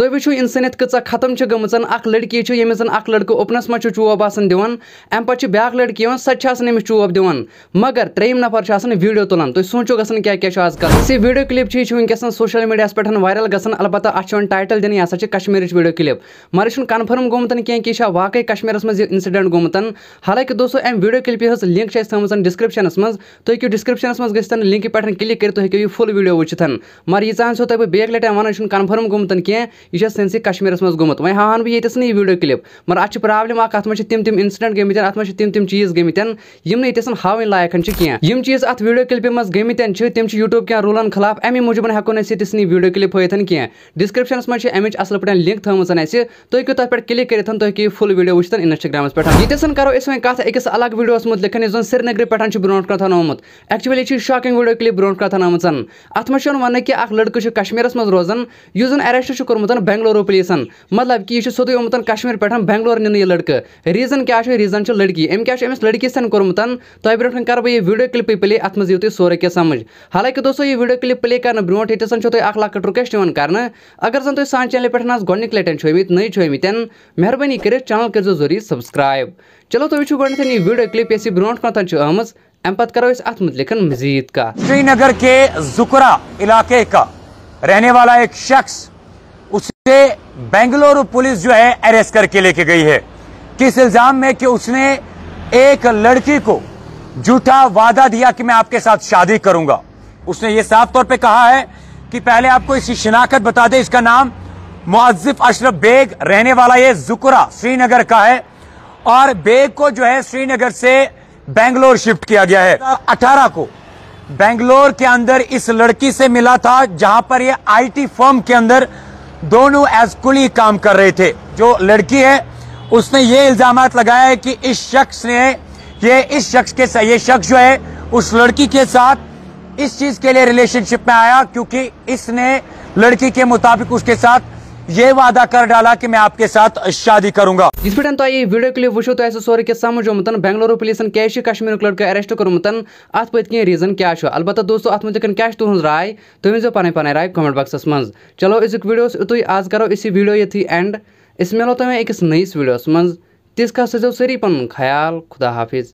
तु वो इंसानियत कचा खत्म गमन अख लड़की यमिस अख लड़क ओपनस मे चोब दिवान अम पे ब्या लड़की सो चोब दिवान मगर त्रेम नफर वीडियो तुलान तुम सोचो ग क्या क्या आज कल इस वीडियो क्लिप वनस सोशल मीडिया पे वायरल ग अच्छे टाइटल दिन यह कश्मीर वीडियो क्लिप मगर यह कन्फर्म ग कह वाकई कश्मीर में इंसिडेंट गुमत हालांकि दोस्तों अम वीडियो क्लिप हज लिंक थम डिस्क्रिप्शन में तुम हूँ डिस्क्रिप्शन में ग लिंक पे क्लिक कर फुल वीडियो वो मगर यह हन सो तक लटे वन कन्फर्म गुमत कह यह से कश्मीर कश्मीरस मज गुत वह हाँ बहुत ये वीडियो क्लिप मगर अच्छे प्रॉब्लम अत मे तम तम इंसिडेंट गमित अत मे तम तम चीज गमित नस हाई लायक कम चीज अत वीडियो क्लिप मज गमित तम यूट्यूब क्या रूलन खिलाफ अमे मूजूब हेको नस वीडियो क्लिप हथ कह डिस्क्रिप्शन मे अमच असल पे लिंक थमन तुम क्यों तथा क्लिक कर फुल वीडियो वो इंस्टाग्राम पे ये करो इस वह कथ अकिस अलग वीडियोस मुतलिक जो श्रीनगर पे ब्रोह कथन आमुत एक्चुअली शॉकिंग वीडियो क्लिप ब्रोह कथन आम अत मे वन कि लड़कू कश्मीर मज रोजान यह अरेस्ट कर्मुत बेंगलुरु पुलिसन मतलब कि यह सोद ओमुत कश्मीर पे बैंगलोर नीन यह लड़क रीजन क्या रीजन से लड़की अम क्या अमिस लड़की सन कोर्मुत तुम ब्रोह कर बह वीडियो क्लिप प्ले अत मे यू सोरे क्या समझ हालांकि दोस्तों यह वीडियो क्लिप प्ले कर ब्रो यन तुम लकट रिक्वेस्ट इन कर अगर जन तुम सान चैनल पे गोनिक लटन छोमित नई छोमित मेहरबानी कर चैनल कर जरूरी सब्सक्राइब चलो तुम वो गोन वीडियो क्लिप इस ब्रो कन आम अम पत करो अत मुतलिकन मजीद का श्रीनगर के जुकुरा इलाके का रहने वाला एक शख्स उसे बेंगलुरु पुलिस जो है अरेस्ट करके लेके गई है किस इल्जाम में कि उसने एक लड़की को झूठा वादा दिया कि मैं आपके साथ शादी करूंगा उसने ये साफ तौर पे कहा है कि पहले आपको इसकी शिनाखत बता दे इसका नाम मुआजिफ अशरफ बेग रहने वाला ये जुकुरा श्रीनगर का है और बेग को जो है श्रीनगर से बेंगलोर शिफ्ट किया गया है 18 को बेंगलोर के अंदर इस लड़की से मिला था जहां पर यह आईटी फर्म के अंदर दोनों एज कुली काम कर रहे थे जो लड़की है उसने ये इल्जाम लगाया है कि इस शख्स ने ये इस शख्स के साथ ये शख्स जो है उस लड़की के साथ इस चीज के लिए रिलेशनशिप में आया क्योंकि इसने लड़की के मुताबिक उसके साथ ये वादा कर डाला कि मैं आपके साथ शादी करूंगा जिस पे तो आई वीडियो क्लिप वो तो ऐसा सोरे क्या समझ बेंगलुरु पुलिस क्या कश्मीर लड़के अरेस्ट कोर्मुत अत पे कह रीजन क्या अलबत् दोस्तों अत मुतिक क्या तुज राय तुम वन पन पन राय कमेंट बक्सस मज चलो अजुक वीडियो युत तो आज करो इस वीडियो ये एंड इस मिलो तुम्हें तो अकिस नईस वीडियोस मज तिस का सजो सरी पन ख्याल खुदा हाफिज